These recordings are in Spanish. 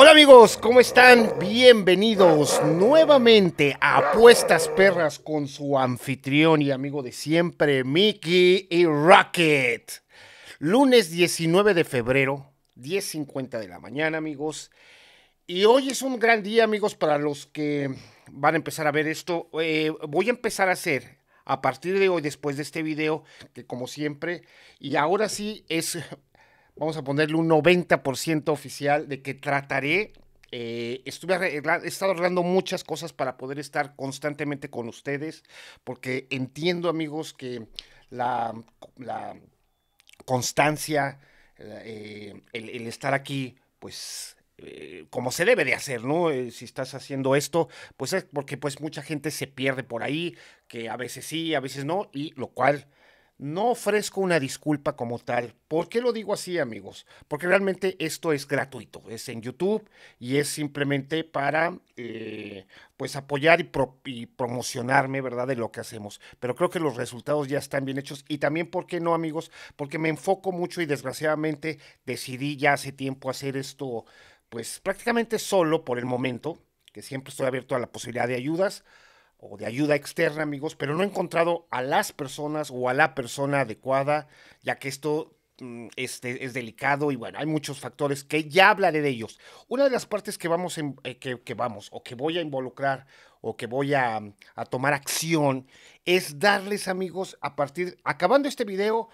Hola amigos, ¿cómo están? Bienvenidos nuevamente a Apuestas Perras con su anfitrión y amigo de siempre, Mickey y Rocket. Lunes 19 de febrero, 10.50 de la mañana amigos. Y hoy es un gran día amigos para los que van a empezar a ver esto. Eh, voy a empezar a hacer a partir de hoy, después de este video, que como siempre, y ahora sí es vamos a ponerle un 90% oficial de que trataré. Eh, estuve he estado arreglando muchas cosas para poder estar constantemente con ustedes, porque entiendo, amigos, que la, la constancia, eh, el, estar aquí, pues eh, como se debe de hacer, ¿no? si estás haciendo esto, pues es porque pues mucha gente se pierde por ahí, que a veces sí, a veces no, y lo cual no ofrezco una disculpa como tal. ¿Por qué lo digo así, amigos? Porque realmente esto es gratuito, es en YouTube y es simplemente para eh, pues apoyar y, promocionarme, ¿verdad? De lo que hacemos. Pero creo que los resultados ya están bien hechos y también, ¿por qué no, amigos? Porque me enfoco mucho y desgraciadamente decidí ya hace tiempo hacer esto, pues prácticamente solo por el momento, que siempre estoy abierto a la posibilidad de ayudas o de ayuda externa, amigos, pero no he encontrado a las personas o a la persona adecuada, ya que esto mm, este, es delicado y bueno, hay muchos factores que ya hablaré de ellos. Una de las partes que vamos, eh, que, vamos o que voy a involucrar o que voy a, a, tomar acción es darles amigos a partir, acabando este video,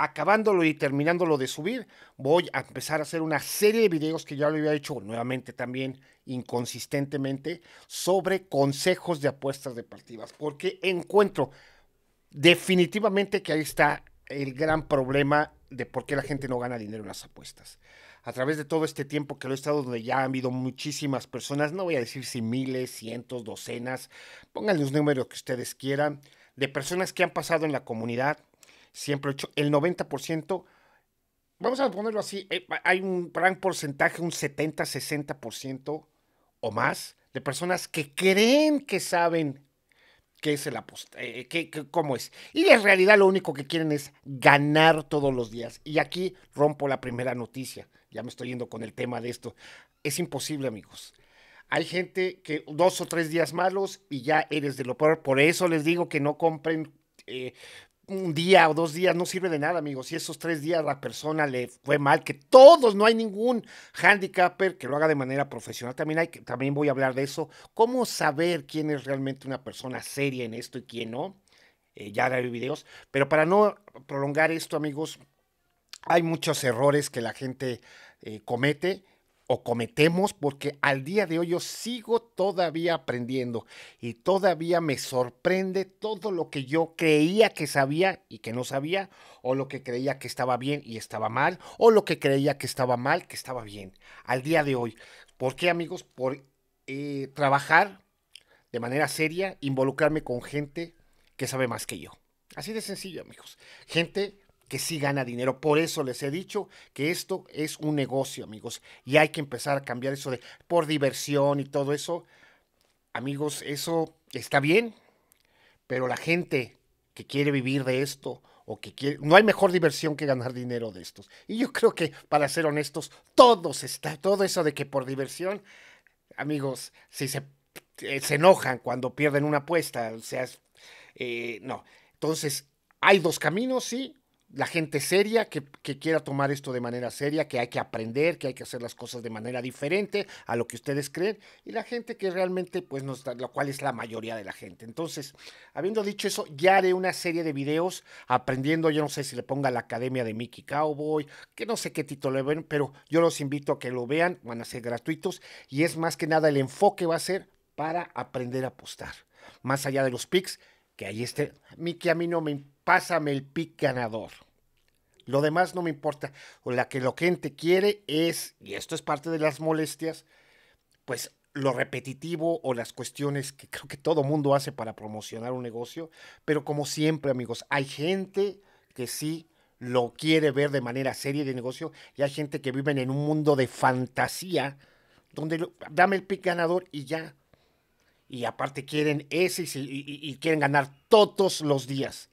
acabándolo y terminándolo de subir, voy a empezar a hacer una serie de videos que ya lo había hecho nuevamente también inconsistentemente sobre consejos de apuestas deportivas, porque encuentro definitivamente que ahí está el gran problema de por qué la gente no gana dinero en las apuestas. A través de todo este tiempo que lo he estado donde ya han habido muchísimas personas, no voy a decir si miles, cientos, docenas, pónganle los números que ustedes quieran, de personas que han pasado en la comunidad, siempre he hecho, el 90%, vamos a ponerlo así, eh, hay un gran porcentaje, un 70, 60% o más de personas que creen que saben qué es el apuesta eh, cómo es. Y en realidad lo único que quieren es ganar todos los días. Y aquí rompo la primera noticia. Ya me estoy yendo con el tema de esto. Es imposible, amigos. Hay gente que dos o tres días malos y ya eres de lo peor. Por eso les digo que no compren eh, un día o dos días no sirve de nada, amigos. Si esos tres días la persona le fue mal, que todos, no hay ningún handicapper que lo haga de manera profesional. También, hay que, también voy a hablar de eso. ¿Cómo saber quién es realmente una persona seria en esto y quién no? Eh, ya haré videos. Pero para no prolongar esto, amigos, hay muchos errores que la gente eh, comete o cometemos porque al día de hoy yo sigo todavía aprendiendo y todavía me sorprende todo lo que yo creía que sabía y que no sabía o lo que creía que estaba bien y estaba mal o lo que creía que estaba mal que estaba bien al día de hoy. ¿Por qué amigos? Por eh, trabajar de manera seria, involucrarme con gente que sabe más que yo. Así de sencillo amigos. Gente que sí gana dinero. Por eso les he dicho que esto es un negocio, amigos. Y hay que empezar a cambiar eso de por diversión y todo eso. Amigos, eso está bien, pero la gente que quiere vivir de esto o que no hay mejor diversión que ganar dinero de estos. Y yo creo que para ser honestos, todos está todo eso de que por diversión, amigos, si se, eh, se enojan cuando pierden una apuesta, o sea, eh, no. Entonces, hay dos caminos, sí, la gente seria que, quiera tomar esto de manera seria, que hay que aprender, que hay que hacer las cosas de manera diferente a lo que ustedes creen, y la gente que realmente, pues, nos lo cual es la mayoría de la gente. Entonces, habiendo dicho eso, ya haré una serie de videos aprendiendo, yo no sé si le ponga la Academia de Mickey Cowboy, que no sé qué título le ven, pero yo los invito a que lo vean, van a ser gratuitos, y es más que nada el enfoque va a ser para aprender a apostar, más allá de los picks, que ahí esté, Mickey a mí no me pásame el pick ganador. Lo demás no me importa. O la que lo gente quiere es, y esto es parte de las molestias, pues lo repetitivo o las cuestiones que creo que todo mundo hace para promocionar un negocio. Pero como siempre, amigos, hay gente que sí lo quiere ver de manera seria de negocio y hay gente que vive en un mundo de fantasía donde dame el pick ganador y ya. Y aparte quieren ese y quieren ganar todos los días.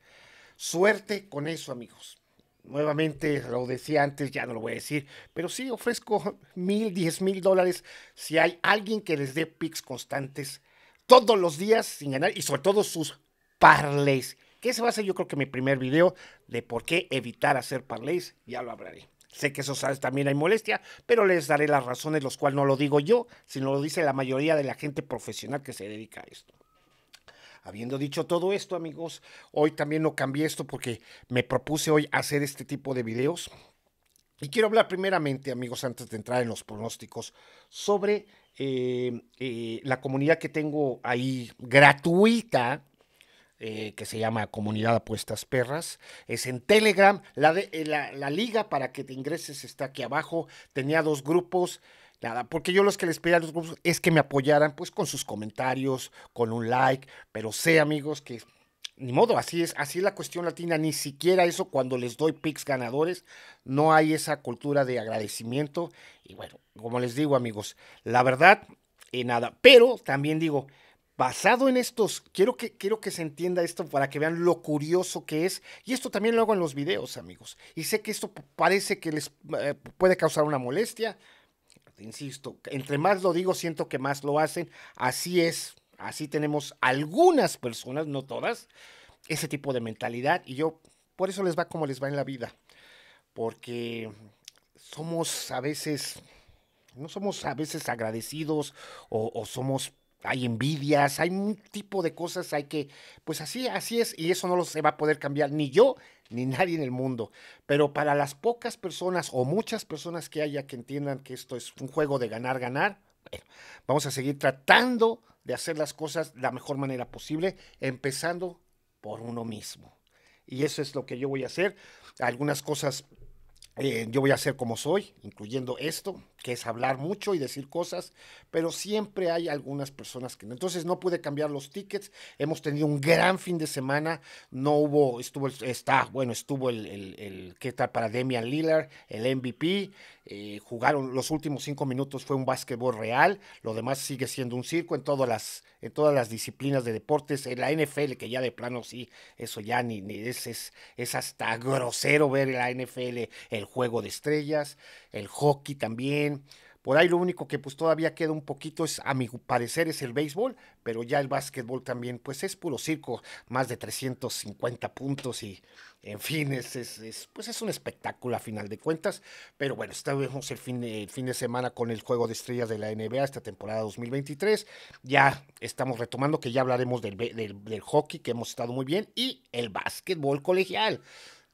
Suerte con eso, amigos. Nuevamente, lo decía antes, ya no lo voy a decir, pero sí ofrezco mil, diez mil dólares si hay alguien que les dé pics constantes todos los días sin ganar y sobre todo sus parlays. ¿Qué se va a hacer yo creo que mi primer video de por qué evitar hacer parlays, ya lo hablaré. Sé que eso también hay molestia, pero les daré las razones, los cuales no lo digo yo, sino lo dice la mayoría de la gente profesional que se dedica a esto. Habiendo dicho todo esto, amigos, hoy también no cambié esto porque me propuse hoy hacer este tipo de videos. Y quiero hablar primeramente, amigos, antes de entrar en los pronósticos, sobre eh, eh, la comunidad que tengo ahí gratuita, eh, que se llama Comunidad Apuestas Perras. Es en Telegram. la, la, liga para que te ingreses está aquí abajo. Tenía dos grupos. Nada, porque yo los que les pido a los grupos es que me apoyaran pues con sus comentarios, con un like, pero sé amigos que ni modo, así es, así la cuestión latina, ni siquiera eso cuando les doy picks ganadores, no hay esa cultura de agradecimiento y bueno, como les digo amigos, la verdad, eh, nada, pero también digo, basado en estos, quiero que, quiero que se entienda esto para que vean lo curioso que es. Y esto también lo hago en los videos, amigos. Y sé que esto parece que les eh, puede causar una molestia, insisto, entre más lo digo, siento que más lo hacen, así es, así tenemos algunas personas, no todas, ese tipo de mentalidad y yo, por eso les va como les va en la vida, porque somos a veces, no somos a veces agradecidos o somos hay envidias, hay un tipo de cosas, hay que, pues así, así es, y eso no lo se va a poder cambiar ni yo ni nadie en el mundo. Pero para las pocas personas o muchas personas que haya que entiendan que esto es un juego de ganar, ganar, vamos a seguir tratando de hacer las cosas de la mejor manera posible, empezando por uno mismo. Y eso es lo que yo voy a hacer. Algunas cosas eh, yo voy a ser como soy, incluyendo esto, que es hablar mucho y decir cosas, pero siempre hay algunas personas que no. Entonces no pude cambiar los tickets. Hemos tenido un gran fin de semana. No hubo, estuvo, está, bueno, estuvo el, el, ¿qué tal para Demian Lillard, el MVP, eh, jugaron los últimos cinco minutos fue un básquetbol real, lo demás sigue siendo un circo en todas las, en todas las disciplinas de deportes, en la NFL que ya de plano sí, eso ya ni, es, es, es, hasta grosero ver en la NFL el juego de estrellas, el hockey también, por ahí lo único que pues todavía queda un poquito es, a mi parecer, es el béisbol, pero ya el básquetbol también pues es puro circo, más de 350 puntos y en fin, es, pues es un espectáculo a final de cuentas, pero bueno, estaremos el fin, de, el fin de semana con el Juego de Estrellas de la NBA esta temporada 2023, ya estamos retomando que ya hablaremos del, del hockey que hemos estado muy bien y el básquetbol colegial.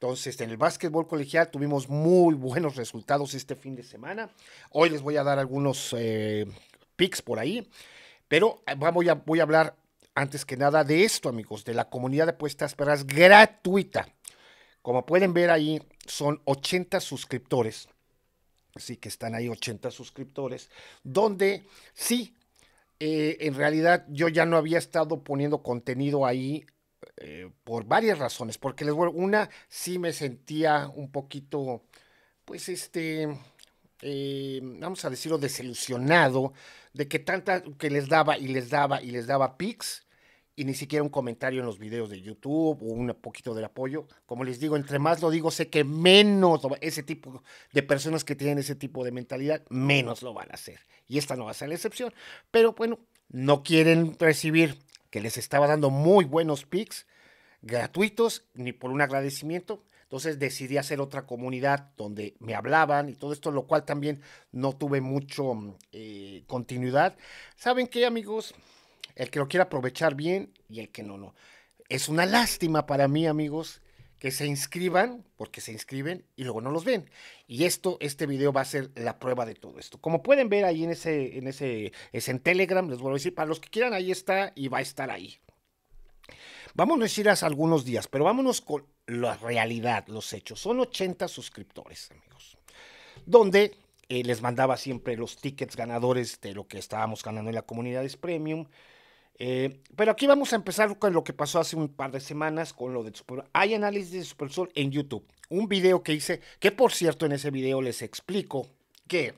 Entonces, en el básquetbol colegial tuvimos muy buenos resultados este fin de semana. Hoy les voy a dar algunos pics eh, picks por ahí, pero eh, voy a, hablar antes que nada de esto, amigos, de la comunidad de puestas perras gratuita. Como pueden ver ahí, son 80 suscriptores. Así que están ahí 80 suscriptores, donde sí, eh, en realidad yo ya no había estado poniendo contenido ahí eh, por varias razones, porque les vuelvo, una sí me sentía un poquito, pues este, eh, vamos a decirlo, desilusionado de que tanta, que les daba y les daba y les daba pics y ni siquiera un comentario en los videos de YouTube o un poquito del apoyo. Como les digo, entre más lo digo, sé que menos ese tipo de personas que tienen ese tipo de mentalidad, menos lo van a hacer. Y esta no va a ser la excepción. Pero bueno, no quieren recibir que les estaba dando muy buenos picks gratuitos, ni por un agradecimiento. Entonces decidí hacer otra comunidad donde me hablaban y todo esto, lo cual también no tuve mucho mm, eh, continuidad. ¿Saben qué, amigos? El que lo quiera aprovechar bien y el que no, no. Es una lástima para mí, amigos, que se inscriban, porque se inscriben y luego no los ven. Y esto, este video va a ser la prueba de todo esto. Como pueden ver ahí en ese, en ese, en Telegram, les vuelvo a decir, para los que quieran, ahí está y va a estar ahí. Vámonos a ir a algunos días, pero vámonos con la realidad, los hechos. Son 80 suscriptores, amigos. Donde eh, les mandaba siempre los tickets ganadores de lo que estábamos ganando en la comunidad es Premium. Eh, pero aquí vamos a empezar con lo que pasó hace un par de semanas con lo de Super Hay análisis de Super en YouTube. Un video que hice, que por cierto en ese video les explico que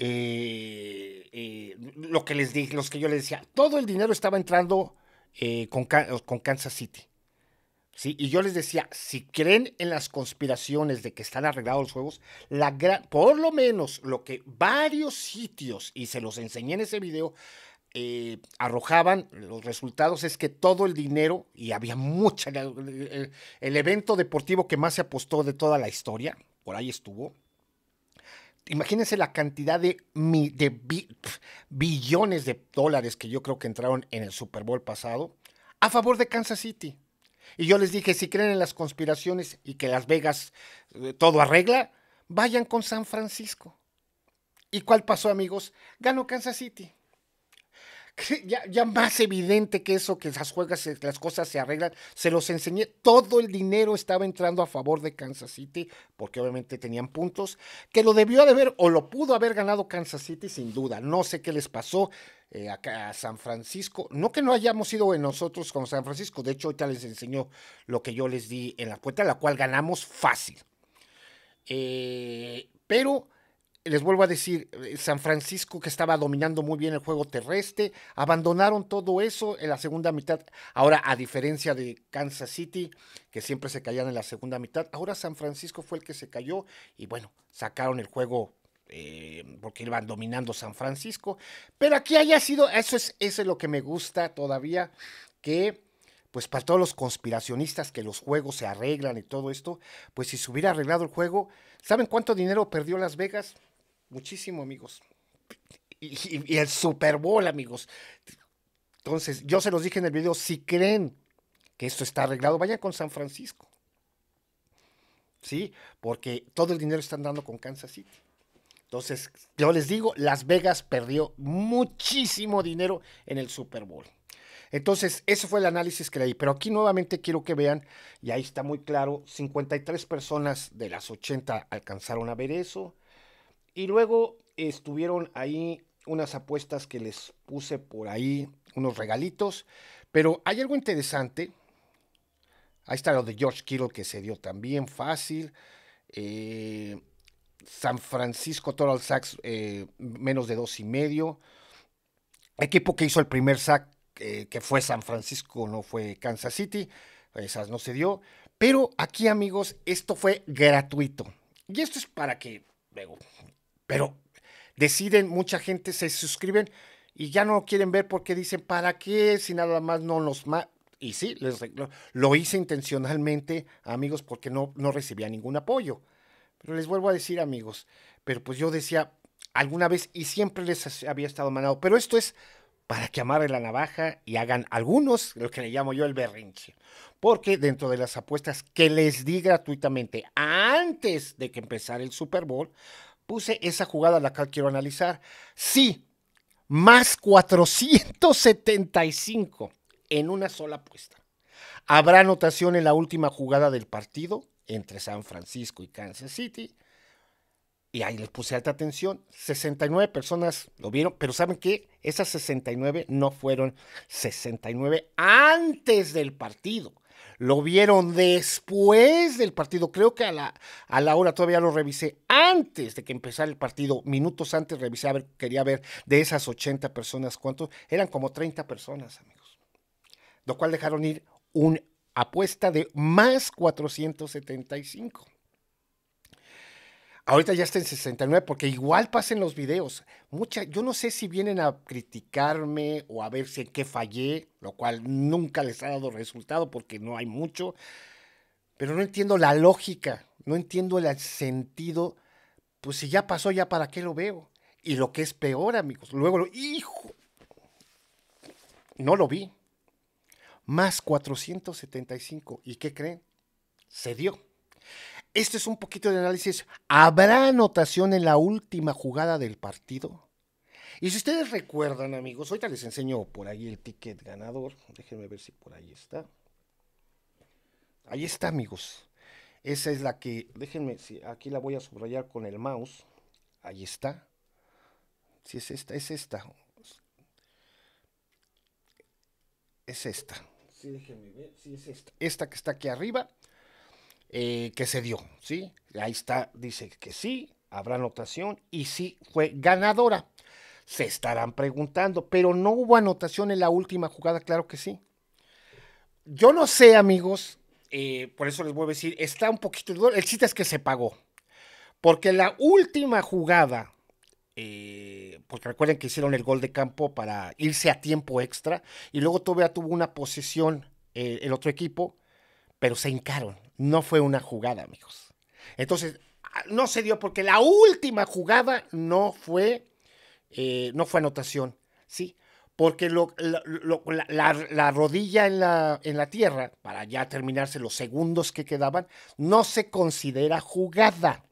eh, eh, lo que les dije, los que yo les decía, todo el dinero estaba entrando con, con Kansas City. Sí, y yo les decía, si creen en las conspiraciones de que están arreglados los juegos, la por lo menos lo que varios sitios, y se los enseñé en ese video, eh, arrojaban los resultados es que todo el dinero, y había mucha, el, evento deportivo que más se apostó de toda la historia, por ahí estuvo. Imagínense la cantidad de, de billones de dólares que yo creo que entraron en el Super Bowl pasado a favor de Kansas City. Y yo les dije, si creen en las conspiraciones y que Las Vegas eh, todo arregla, vayan con San Francisco. ¿Y cuál pasó, amigos? Ganó Kansas City ya, más evidente que eso, que esas juegas, eh, las cosas se arreglan. Se los enseñé. Todo el dinero estaba entrando a favor de Kansas City, porque obviamente tenían puntos, que lo debió de haber o lo pudo haber ganado Kansas City sin duda. No sé qué les pasó. Eh, acá a San Francisco. No que no hayamos ido nosotros con San Francisco, de hecho, ahorita les enseñó lo que yo les di en la cuenta, la cual ganamos fácil. Eh, pero les vuelvo a decir, eh, San Francisco que estaba dominando muy bien el juego terrestre, abandonaron todo eso en la segunda mitad. Ahora, a diferencia de Kansas City, que siempre se caían en la segunda mitad, ahora San Francisco fue el que se cayó y bueno, sacaron el juego eh, porque iban dominando San Francisco. Pero aquí haya sido, eso es, eso es lo que me gusta todavía, que pues para todos los conspiracionistas que los juegos se arreglan y todo esto, pues si se hubiera arreglado el juego, ¿saben cuánto dinero perdió Las Vegas? Muchísimo, amigos. Y, el Super Bowl, amigos. Entonces, yo se los dije en el video, si creen que esto está arreglado, vayan con San Francisco. ¿Sí? Porque todo el dinero están dando con Kansas City. Entonces, yo les digo, Las Vegas perdió muchísimo dinero en el Super Bowl. Entonces, ese fue el análisis que le di. Pero aquí nuevamente quiero que vean, y ahí está muy claro, 53 personas de las 80 alcanzaron a ver eso. Y luego estuvieron ahí unas apuestas que les puse por ahí, unos regalitos. Pero hay algo interesante. Ahí está lo de George Kittle que se dio también fácil. Eh, San Francisco Total Sacks eh, menos de dos y medio. Equipo que hizo el primer sack eh, que fue San Francisco, no fue Kansas City. Esas no se dio. Pero aquí amigos, esto fue gratuito. Y esto es para que, luego, pero deciden, mucha gente se suscriben y ya no quieren ver porque dicen, ¿para qué? Si nada más no los... y sí, les, lo, hice intencionalmente, amigos, porque no, no recibía ningún apoyo. Pero les vuelvo a decir, amigos, pero pues yo decía alguna vez y siempre les había estado manado, pero esto es para que amarren la navaja y hagan algunos lo que le llamo yo el berrinche. Porque dentro de las apuestas que les di gratuitamente antes de que empezara el Super Bowl, Puse esa jugada la cual quiero analizar. Sí, más 475 en una sola apuesta. Habrá anotación en la última jugada del partido entre San Francisco y Kansas City. Y ahí les puse alta atención. 69 personas lo vieron, pero ¿saben que Esas 69 no fueron 69 antes del partido. Lo vieron después del partido, creo que a la, a la hora todavía lo revisé, antes de que empezara el partido, minutos antes revisé, a ver, quería ver de esas 80 personas cuántos, eran como 30 personas, amigos. Lo cual dejaron ir una apuesta de más 475. Ahorita ya está en 69, porque igual pasen los videos. Mucha, yo no sé si vienen a criticarme o a ver si en qué fallé, lo cual nunca les ha dado resultado porque no hay mucho. Pero no entiendo la lógica, no entiendo el sentido. Pues si ya pasó, ya para qué lo veo. Y lo que es peor, amigos, luego lo. ¡Hijo! No lo vi. Más 475. ¿Y qué creen? Se dio. Este es un poquito de análisis. ¿Habrá anotación en la última jugada del partido? Y si ustedes recuerdan, amigos, ahorita les enseño por ahí el ticket ganador. Déjenme ver si por ahí está. Ahí está, amigos. Esa es la que, déjenme, si aquí la voy a subrayar con el mouse. Ahí está. Si es esta, es esta. Es esta. Sí, déjenme ver. Sí, es esta. Esta que está aquí arriba eh, que se dio, ¿sí? Ahí está, dice que sí, habrá anotación y sí fue ganadora. Se estarán preguntando, pero no hubo anotación en la última jugada, claro que sí. Yo no sé, amigos, eh, por eso les voy a decir, está un poquito. El chiste es que se pagó. Porque la última jugada, eh, porque recuerden que hicieron el gol de campo para irse a tiempo extra, y luego todavía tuvo una posesión el otro equipo, pero se hincaron no fue una jugada, amigos. Entonces, ah, no se dio porque la última jugada no fue, eh, no fue anotación, ¿sí? Porque lo, la, rodilla la, en la tierra, para ya terminarse los segundos que quedaban, no se considera jugada.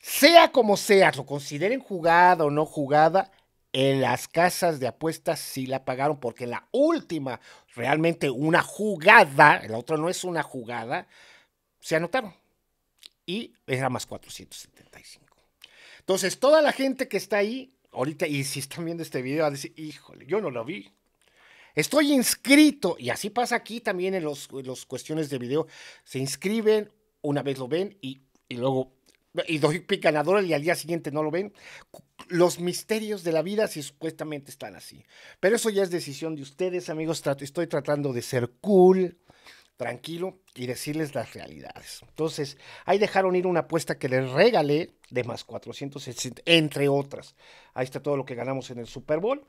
Sea como sea, lo consideren jugada o no jugada, en las casas de apuestas sí la pagaron, porque la última, realmente una jugada, la otra no es una jugada, se anotaron. Y era más 475. Entonces, toda la gente que está ahí, ahorita, y si están viendo este video, va a decir, híjole, yo no lo vi. Estoy inscrito, y así pasa aquí también en las los cuestiones de video, se inscriben, una vez lo ven y, y luego y doy picanador y al día siguiente no lo ven. Los misterios de la vida si supuestamente están así. Pero eso ya es decisión de ustedes, amigos. Estoy tratando de ser cool, tranquilo y decirles las realidades. Entonces, ahí dejaron ir una apuesta que les regalé de más 460, entre otras. Ahí está todo lo que ganamos en el Super Bowl.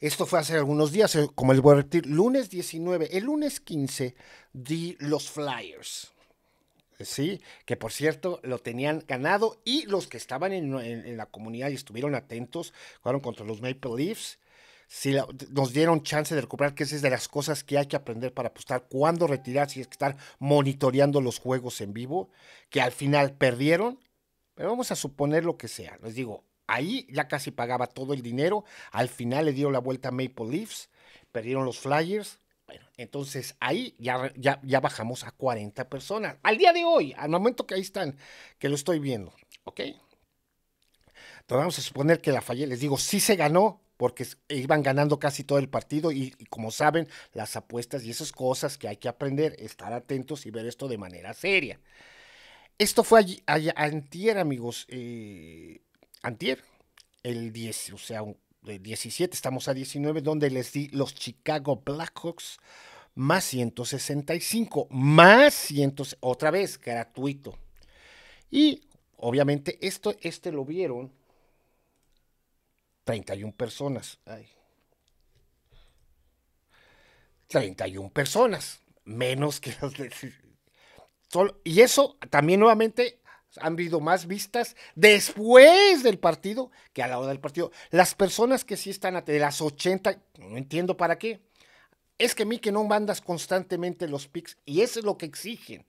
Esto fue hace algunos días, eh, como les voy a repetir, lunes 19, el lunes 15 di los Flyers sí, que por cierto lo tenían ganado y los que estaban en, la comunidad y estuvieron atentos, jugaron contra los Maple Leafs, si nos dieron chance de recuperar, que esa es de las cosas que hay que aprender para apostar, cuándo retirar, si es que están monitoreando los juegos en vivo, que al final perdieron, pero vamos a suponer lo que sea, les digo, ahí ya casi pagaba todo el dinero, al final le dio la vuelta a Maple Leafs, perdieron los Flyers, bueno, entonces ahí ya, ya, bajamos a 40 personas. Al día de hoy, al momento que ahí están, que lo estoy viendo, ¿ok? Entonces vamos a suponer que la fallé. Les digo, sí se ganó porque iban ganando casi todo el partido y, como saben, las apuestas y esas cosas que hay que aprender, estar atentos y ver esto de manera seria. Esto fue allí, antier, amigos, eh, antier, el 10, o sea, un, 17, estamos a 19, donde les di los Chicago Blackhawks más 165, más 100, otra vez, gratuito. Y obviamente esto, este lo vieron 31 personas. 31 personas, menos que los de... y eso también nuevamente han habido más vistas después del partido que a la hora del partido. Las personas que sí están de las 80, no entiendo para qué. Es que a mí que no mandas constantemente los pics y eso es lo que exigen.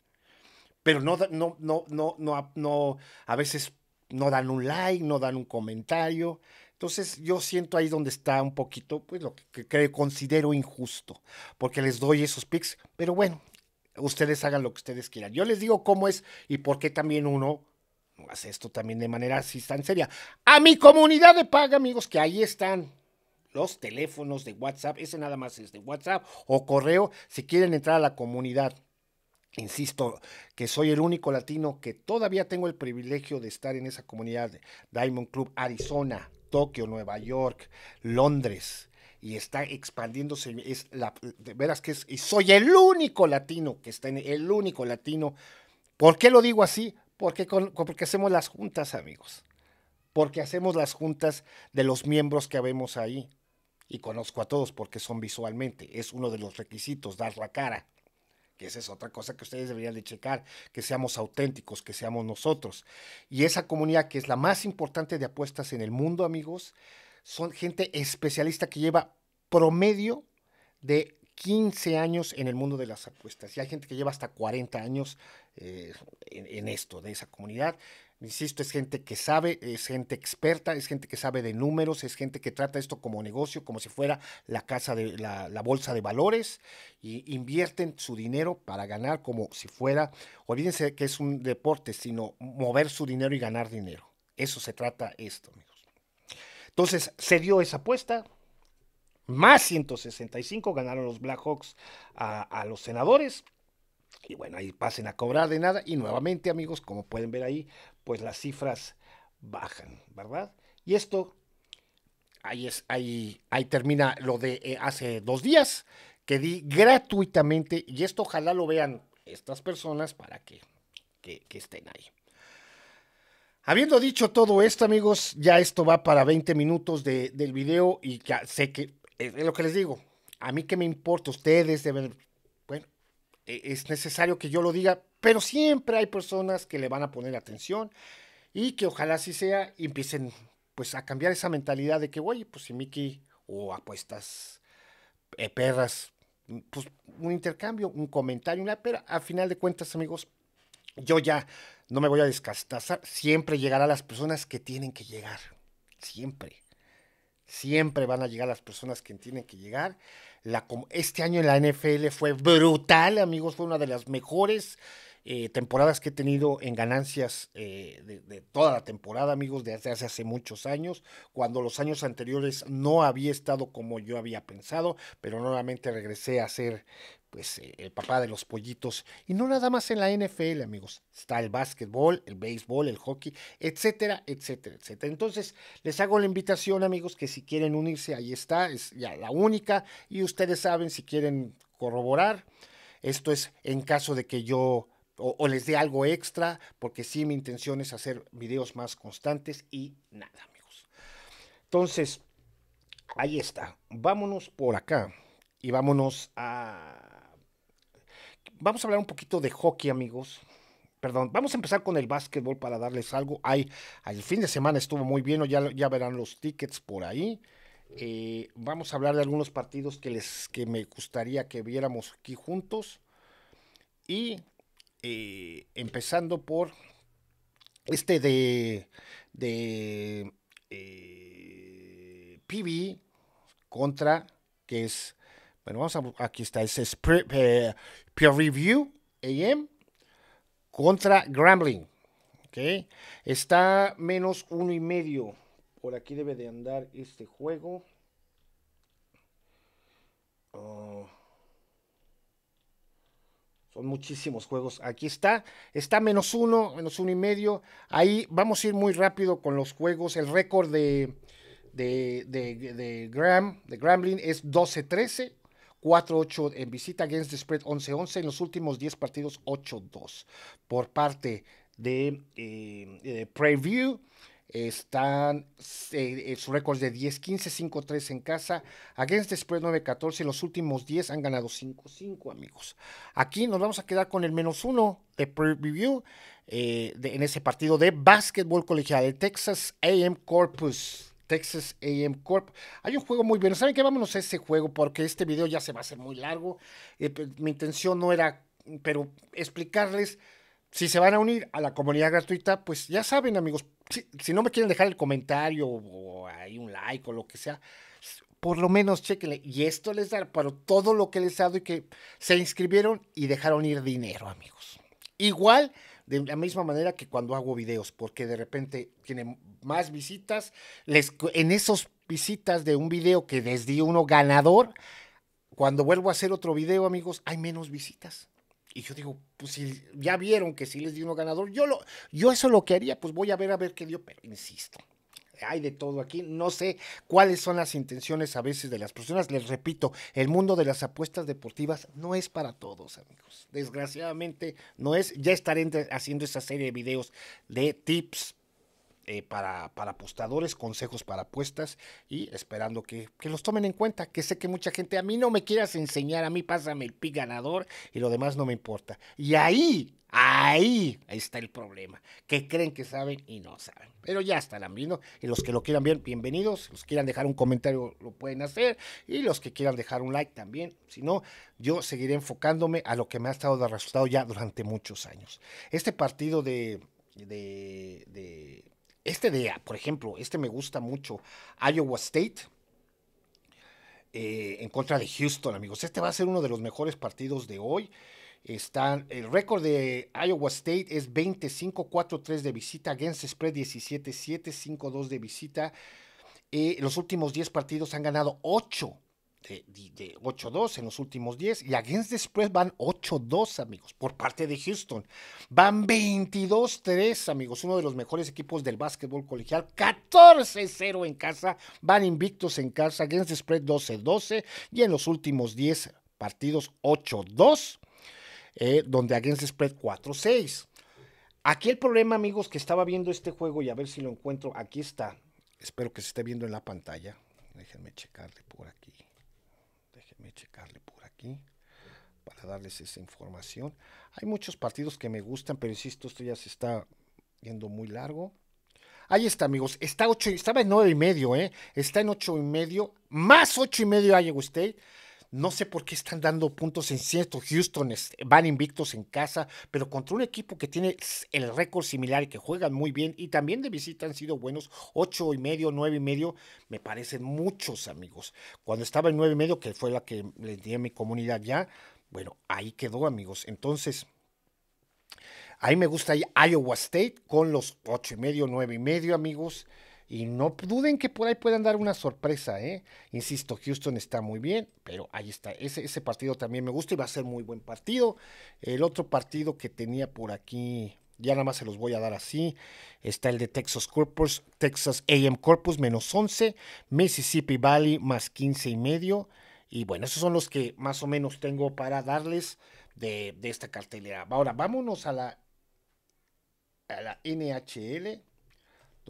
Pero no, no, no, no, no, no, a veces no dan un like, no dan un comentario. Entonces yo siento ahí donde está un poquito, pues lo que, que considero injusto, porque les doy esos pics. Pero bueno, ustedes hagan lo que ustedes quieran. Yo les digo cómo es y por qué también uno hace esto también de manera así tan seria. A mi comunidad de paga, amigos, que ahí están los teléfonos de WhatsApp, ese nada más es de WhatsApp o correo, si quieren entrar a la comunidad. Insisto que soy el único latino que todavía tengo el privilegio de estar en esa comunidad. Diamond Club, Arizona, Tokio, Nueva York, Londres, y está expandiéndose. Es la, de veras que soy el único latino que está en el único latino. ¿Por qué lo digo así? Porque, porque hacemos las juntas, amigos. Porque hacemos las juntas de los miembros que habemos ahí. Y conozco a todos porque son visualmente. Es uno de los requisitos, dar la cara que esa es otra cosa que ustedes deberían de checar, que seamos auténticos, que seamos nosotros. Y esa comunidad que es la más importante de apuestas en el mundo, amigos, son gente especialista que lleva promedio de 15 años en el mundo de las apuestas. Y hay gente que lleva hasta 40 años eh, en, esto, de esa comunidad. Insisto, es gente que sabe, es gente experta, es gente que sabe de números, es gente que trata esto como negocio, como si fuera la casa de la, bolsa de valores, y invierten su dinero para ganar como si fuera, olvídense que es un deporte, sino mover su dinero y ganar dinero. Eso se trata esto, entonces se dio esa apuesta, más 165 ganaron los Blackhawks a, a los senadores. Y bueno, ahí pasen a cobrar de nada. Y nuevamente, amigos, como pueden ver ahí, pues las cifras bajan, ¿verdad? Y esto, ahí, es, ahí, ahí termina lo de eh, hace dos días, que di gratuitamente. Y esto ojalá lo vean estas personas para que, que estén ahí. Habiendo dicho todo esto, amigos, ya esto va para 20 minutos del video y ya sé que es lo que les digo. A mí que me importa, ustedes deben. Bueno, e, es necesario que yo lo diga, pero siempre hay personas que le van a poner atención y que ojalá así sea y empiecen pues a cambiar esa mentalidad de que, oye, pues si Mickey o apuestas eh, perras, pues un intercambio, un comentario, una pera. A final de cuentas, amigos, yo ya no me voy a descastazar, siempre llegará a las personas que tienen que llegar, siempre. Siempre van a llegar las personas que tienen que llegar. La, este año en la NFL fue brutal, amigos, fue una de las mejores eh, temporadas que he tenido en ganancias eh, de, toda la temporada, amigos, desde hace, hace muchos años, cuando los años anteriores no había estado como yo había pensado, pero nuevamente regresé a ser pues eh, el papá de los pollitos. Y no nada más en la NFL, amigos. Está el básquetbol, el béisbol, el hockey, etcétera, etcétera, etcétera. Entonces, les hago la invitación, amigos, que si quieren unirse, ahí está, es ya la única. Y ustedes saben si quieren corroborar. Esto es en caso de que yo o, les dé algo extra, porque sí, mi intención es hacer videos más constantes y nada, amigos. Entonces, ahí está. Vámonos por acá y vámonos a vamos a hablar un poquito de hockey, amigos. Perdón, vamos a empezar con el básquetbol para darles algo. Hay, el fin de semana estuvo muy bien, ya, ya verán los tickets por ahí. Eh, vamos a hablar de algunos partidos que, les, que me gustaría que viéramos aquí juntos. Y eh, empezando por este de, de eh, PB contra, que es bueno, vamos a, aquí está ese peer review AM contra Grambling. Okay. Está menos uno y medio. Por aquí debe de andar este juego. Oh. son muchísimos juegos. Aquí está. Está menos uno, menos uno y medio. Ahí vamos a ir muy rápido con los juegos. El récord de, de, de, de, de Grambling es 12-13. 4-8 en visita against the spread 11-11, en los últimos 10 partidos 8-2. Por parte de eh, Preview, están eh, eh, su sus récords de 10-15, 5-3 en casa. Against the spread 9-14, en los últimos 10 han ganado 5-5, amigos. Aquí nos vamos a quedar con el menos 1 de Preview en ese partido de básquetbol colegial de Texas AM Corpus. Texas AM Corp. Hay un juego muy bueno. ¿Saben qué? Vámonos a ese juego porque este video ya se va a hacer muy largo. Eh, mi intención no era, pero explicarles si se van a unir a la comunidad gratuita, pues ya saben, amigos, si, no me quieren dejar el comentario o, hay un like o lo que sea, por lo menos chequenle. Y esto les da para todo lo que les ha dado y que se inscribieron y dejaron ir dinero, amigos. Igual de la misma manera que cuando hago videos, porque de repente tienen más visitas. Les, en esas visitas de un video que les di uno ganador, cuando vuelvo a hacer otro video, amigos, hay menos visitas. Y yo digo, pues si ya vieron que sí les di uno ganador, yo, lo, yo eso lo que haría, pues voy a ver a ver qué dio, pero insisto, hay de todo aquí. No sé cuáles son las intenciones a veces de las personas. Les repito, el mundo de las apuestas deportivas no es para todos, amigos. Desgraciadamente no es. Ya estaré haciendo esa serie de videos de tips eh, para, apostadores, consejos para apuestas y esperando que, que, los tomen en cuenta, que sé que mucha gente, a mí no me quieras enseñar, a mí pásame el pi ganador y lo demás no me importa. Y ahí Ahí, ahí está el problema. Que creen que saben y no saben. Pero ya estarán viendo. Y los que lo quieran ver, bienvenidos. Los que quieran dejar un comentario, lo pueden hacer. Y los que quieran dejar un like también. Si no, yo seguiré enfocándome a lo que me ha estado dando resultado ya durante muchos años. Este partido de, este de, por ejemplo, este me gusta mucho, Iowa State eh, en contra de Houston, amigos. Este va a ser uno de los mejores partidos de hoy. Están, el récord de Iowa State es 25-4-3 de visita, against spread 17-7-5-2 de visita. Eh, los últimos 10 partidos han ganado 8 de, 8-2 en los últimos 10 y against the spread van 8-2 amigos por parte de Houston. Van 22-3 amigos, uno de los mejores equipos del básquetbol colegial, 14-0 en casa, van invictos en casa, against the spread 12-12 y en los últimos 10 partidos 8-2 eh, donde Against Spread 4-6. Aquí el problema, amigos, que estaba viendo este juego y a ver si lo encuentro. Aquí está. Espero que se esté viendo en la pantalla. Déjenme checarle por aquí. Déjenme checarle por aquí para darles esa información. Hay muchos partidos que me gustan, pero insisto, esto ya se está yendo muy largo. Ahí está, amigos. Está ocho, estaba en nueve y medio, ¿eh? Está en ocho y medio, más ocho y medio Iowa no sé por qué están dando puntos en cierto. Houston este, van invictos en casa, pero contra un equipo que tiene el récord similar y que juegan muy bien y también de visita han sido buenos. Ocho y medio, nueve y medio, me parecen muchos amigos. Cuando estaba en nueve y medio, que fue la que le di a mi comunidad ya, bueno, ahí quedó amigos. Entonces... Ahí me gusta Iowa State con los ocho y medio, nueve y medio, amigos. Y no duden que por ahí puedan dar una sorpresa, ¿eh? Insisto, Houston está muy bien, pero ahí está. Ese, partido también me gusta y va a ser muy buen partido. El otro partido que tenía por aquí, ya nada más se los voy a dar así. Está el de Texas Corpus, Texas AM Corpus, menos 11, Mississippi Valley, más 15 y medio. Y bueno, esos son los que más o menos tengo para darles de, esta cartelera. Ahora, vámonos a la, a la NHL.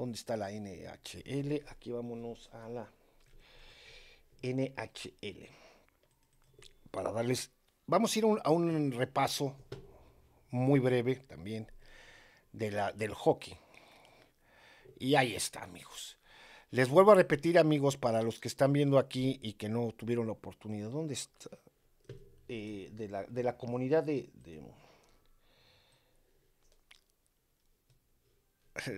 ¿Dónde está la NHL? Aquí vámonos a la NHL. Para darles... Vamos a ir a un repaso muy breve también de la, del hockey. Y ahí está, amigos. Les vuelvo a repetir, amigos, para los que están viendo aquí y que no tuvieron la oportunidad, ¿dónde está? Eh, de, la, comunidad de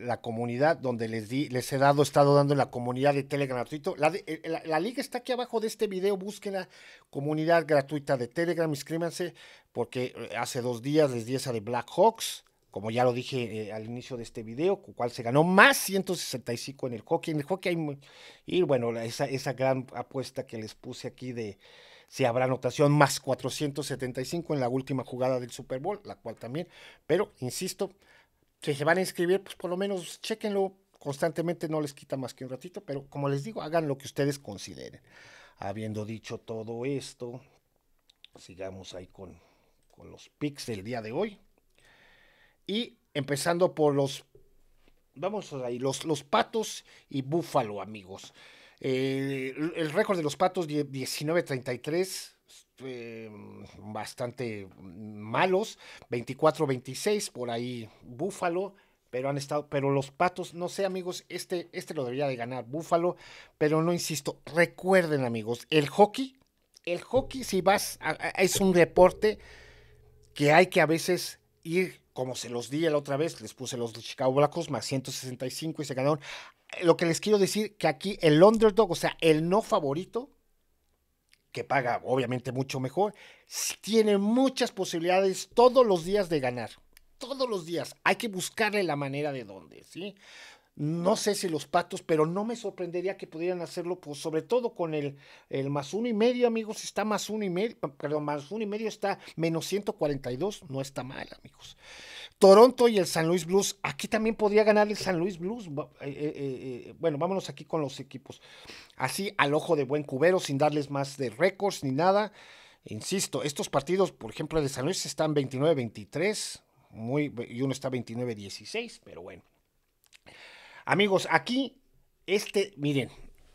la comunidad donde les di, les he dado, he estado dando en la comunidad de Telegram gratuito. La, eh, la, liga está aquí abajo de este video, busquen la comunidad gratuita de Telegram, inscríbanse, porque eh, hace dos días les di esa de Black Hawks, como ya lo dije eh, al inicio de este video, cual se ganó más 165 en el hockey. En el hockey hay, y bueno, esa, esa gran apuesta que les puse aquí de si habrá anotación más 475 en la última jugada del Super Bowl, la cual también, pero insisto, si se van a inscribir, pues por lo menos chequenlo constantemente, no les quita más que un ratito, pero como les digo, hagan lo que ustedes consideren. Habiendo dicho todo esto, sigamos ahí con, con los picks del día de hoy. Y empezando por los, vamos ahí, los, los patos y búfalo, amigos. Eh, el récord de los patos 19.33 33 eh, bastante malos, 24-26 por ahí Búfalo, pero han estado, pero los Patos, no sé amigos, este, este lo debería de ganar Búfalo, pero no insisto, recuerden amigos, el hockey, el hockey si vas, es un deporte que hay que a veces ir, como se los di la otra vez, les puse los de Chicago Blackhawks más 165 y se ganaron. Lo que les quiero decir que aquí el underdog, o sea, el no favorito, que paga obviamente mucho mejor, tiene muchas posibilidades todos los días de ganar. Todos los días. Hay que buscarle la manera de dónde, ¿sí? No sé si los patos, pero no me sorprendería que pudieran hacerlo, pues, sobre todo con el, el, más uno y medio, amigos. Está más uno y medio, perdón, más uno y medio está menos 142. No está mal, amigos. Toronto y el San Luis Blues. Aquí también podría ganar el San Luis Blues. Eh, eh, eh, bueno, vámonos aquí con los equipos. Así al ojo de buen cubero, sin darles más de récords ni nada. Insisto, estos partidos, por ejemplo, de San Luis están 29-23 y uno está 29-16, pero bueno. Amigos, aquí, este, miren,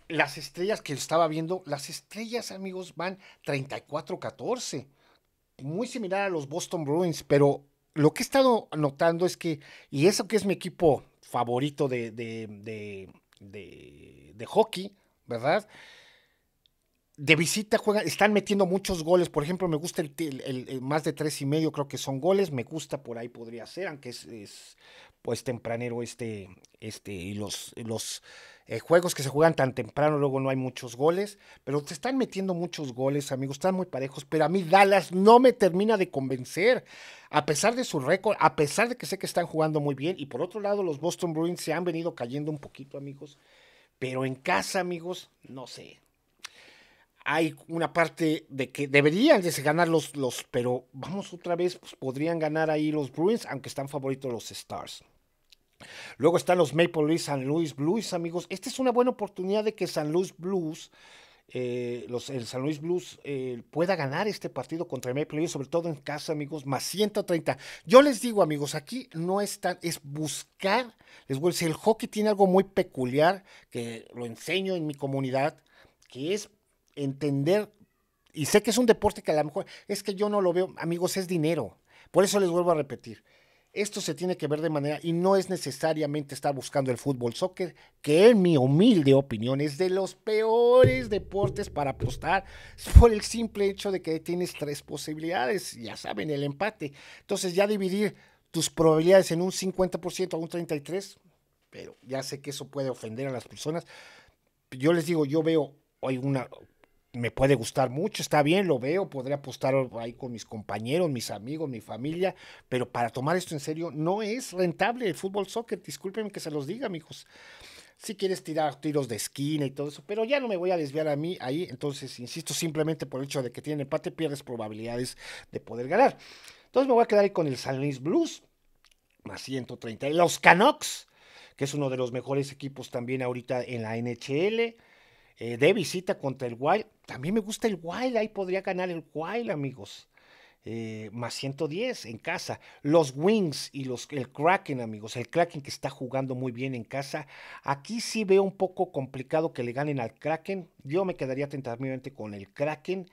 las estrellas que estaba viendo, las estrellas, amigos, van 34-14. Muy similar a los Boston Bruins, pero lo que he estado notando es que, y eso que es mi equipo favorito de, de, de, de, de hockey, ¿verdad? de visita juegan, están metiendo muchos goles. Por ejemplo, me gusta el, más de tres y medio, creo que son goles. Me gusta por ahí podría ser, aunque es, es pues tempranero este, este, y los, los eh, juegos que se juegan tan temprano, luego no hay muchos goles, pero se están metiendo muchos goles, amigos, están muy parejos, pero a mí Dallas no me termina de convencer, a pesar de su récord, a pesar de que sé que están jugando muy bien, y por otro lado los Boston Bruins se han venido cayendo un poquito, amigos, pero en casa, amigos, no sé. Hay una parte de que deberían de ganar los, los pero vamos otra vez, pues podrían ganar ahí los Bruins, aunque están favoritos los Stars. Luego están los Maple Leafs San Luis Blues, amigos. Esta es una buena oportunidad de que San Luis Blues, eh, los, el San Luis Blues eh, pueda ganar este partido contra Maple Leafs, sobre todo en casa, amigos, más 130. Yo les digo, amigos, aquí no es tan, es buscar, les voy el hockey tiene algo muy peculiar que lo enseño en mi comunidad, que es entender, y sé que es un deporte que a lo mejor, es que yo no lo veo, amigos, es dinero. Por eso les vuelvo a repetir esto se tiene que ver de manera, y no es necesariamente estar buscando el fútbol soccer, que en mi humilde opinión es de los peores deportes para apostar, por el simple hecho de que tienes tres posibilidades, ya saben, el empate. Entonces ya dividir tus probabilidades en un 50% a un 33%, pero ya sé que eso puede ofender a las personas. Yo les digo, yo veo hoy una me puede gustar mucho, está bien, lo veo, podría apostar ahí con mis compañeros, mis amigos, mi familia, pero para tomar esto en serio no es rentable el fútbol soccer, discúlpenme que se los diga, amigos. Si quieres tirar tiros de esquina y todo eso, pero ya no me voy a desviar a mí ahí, entonces insisto, simplemente por el hecho de que tiene empate pierdes probabilidades de poder ganar. Entonces me voy a quedar ahí con el San Luis Blues más 130, los Canucks, que es uno de los mejores equipos también ahorita en la NHL. Eh, de visita contra el Wild, también me gusta el Wild, ahí podría ganar el Wild, amigos. Eh, más 110 en casa. Los Wings y los, el Kraken, amigos. El Kraken que está jugando muy bien en casa. Aquí sí veo un poco complicado que le ganen al Kraken. Yo me quedaría tentativamente con el Kraken.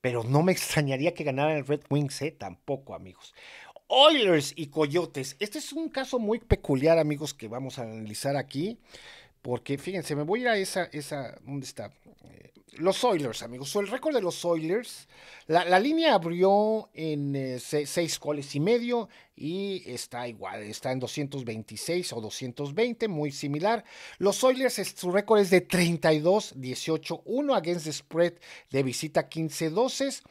Pero no me extrañaría que ganaran el Red Wings, eh, tampoco, amigos. Oilers y Coyotes. Este es un caso muy peculiar, amigos, que vamos a analizar aquí. Porque fíjense, me voy a ir a esa, esa, ¿dónde está? Eh, los Oilers, amigos. el récord de los Oilers. La, línea abrió en eh, seis, goles y medio y está igual, está en 226 o 220, muy similar. Los Oilers, su récord es de 32-18-1 against spread de visita 15-12.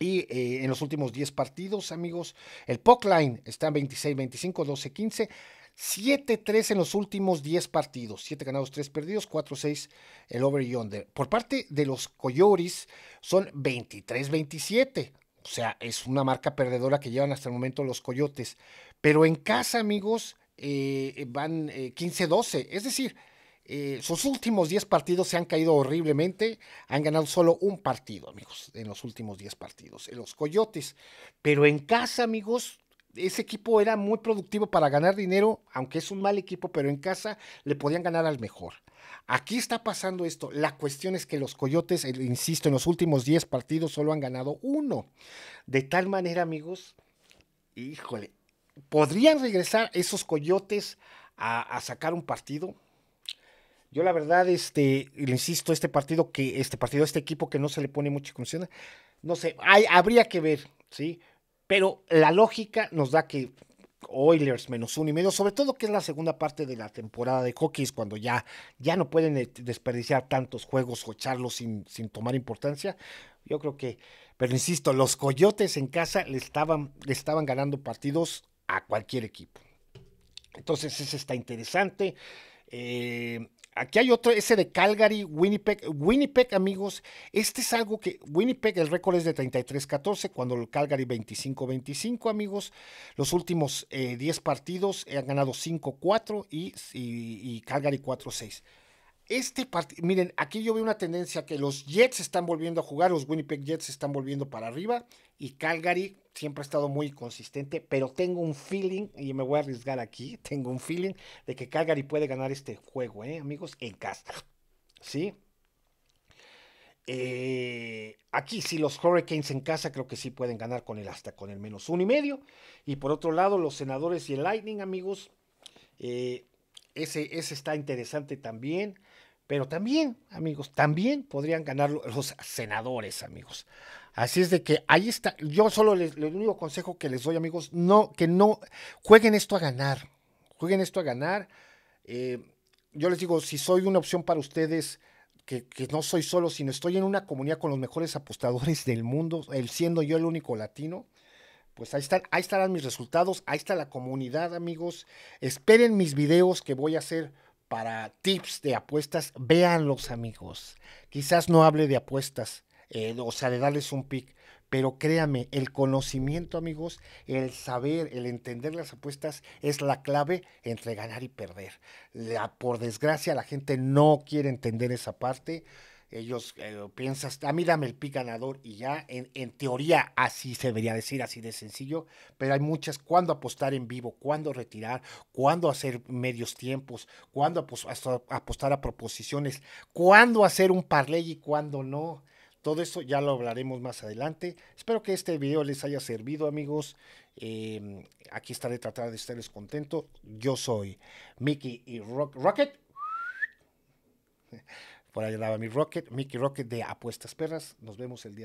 Y eh, en los últimos 10 partidos, amigos, el puck line está en 26-25, 12-15. 7-3 en los últimos 10 partidos. 7 ganados, 3 perdidos, 4-6 el over y under. Por parte de los Coyoris son 23-27. O sea, es una marca perdedora que llevan hasta el momento los Coyotes. Pero en casa, amigos, eh, van 15-12. Eh, es decir, eh, sus últimos 10 partidos se han caído horriblemente. Han ganado solo un partido, amigos, en los últimos 10 partidos. En los Coyotes. Pero en casa, amigos, ese equipo era muy productivo para ganar dinero, aunque es un mal equipo, pero en casa le podían ganar al mejor. Aquí está pasando esto. La cuestión es que los Coyotes, insisto, en los últimos 10 partidos solo han ganado uno. De tal manera, amigos, híjole, ¿podrían regresar esos Coyotes a, sacar un partido? Yo la verdad, este, le insisto, este partido que, este partido, este equipo que no se le pone mucha confianza, no sé, habría que ver, ¿sí? Pero la lógica nos da que Oilers menos uno y medio, sobre todo que es la segunda parte de la temporada de hockey, cuando ya, ya no pueden eh, desperdiciar tantos juegos o echarlos sin, sin tomar importancia. Yo creo que, pero insisto, los coyotes en casa le estaban, le estaban ganando partidos a cualquier equipo. Entonces, eso está interesante. Eh, Aquí hay otro, ese de Calgary, Winnipeg. Winnipeg, amigos, este es algo que. Winnipeg, el récord es de 33-14, cuando Calgary 25-25, amigos. Los últimos 10 eh, partidos eh, han ganado 5-4 y, Calgary 4-6. Este partido, miren, aquí yo veo una tendencia que los Jets están volviendo a jugar, los Winnipeg Jets están volviendo para arriba y Calgary siempre ha estado muy consistente, pero tengo un feeling, y me voy a arriesgar aquí, tengo un feeling de que Calgary puede ganar este juego, ¿eh, amigos, en casa. ¿Sí? Eh, aquí si los Hurricanes en casa creo que sí pueden ganar con el hasta con el menos uno y medio. Y por otro lado, los senadores y el Lightning, amigos. Eh, ese, ese está interesante también. Pero también, amigos, también podrían ganar los senadores, amigos. Así es de que ahí está. Yo solo les, el único consejo que les doy, amigos, no, que no jueguen esto a ganar. Jueguen esto a ganar. Eh, yo les digo, si soy una opción para ustedes, que, no soy solo, sino estoy en una comunidad con los mejores apostadores del mundo, el, siendo yo el único latino, pues ahí, están, ahí estarán mis resultados, ahí está la comunidad, amigos. Esperen mis videos que voy a hacer para tips de apuestas. Véanlos, amigos. Quizás no hable de apuestas eh, o sea, de darles un pick. Pero créame, el conocimiento, amigos, el saber, el entender las apuestas es la clave entre ganar y perder. La, por desgracia, la gente no quiere entender esa parte. Ellos eh, piensan, a mí dame el pick ganador y ya, en, en, teoría así se debería decir, así de sencillo, pero hay muchas, cuándo apostar en vivo, cuándo retirar, cuándo hacer medios tiempos, cuándo apostar a proposiciones, cuándo hacer un parlay y cuándo no todo esto ya lo hablaremos más adelante. Espero que este video les haya servido, amigos. Em, aquí estaré tratando de estarles contento. Yo soy Mickey y Rocket. Por ahí estaba mi Rocket, Mickey Rocket de Apuestas Perras. Nos vemos el día.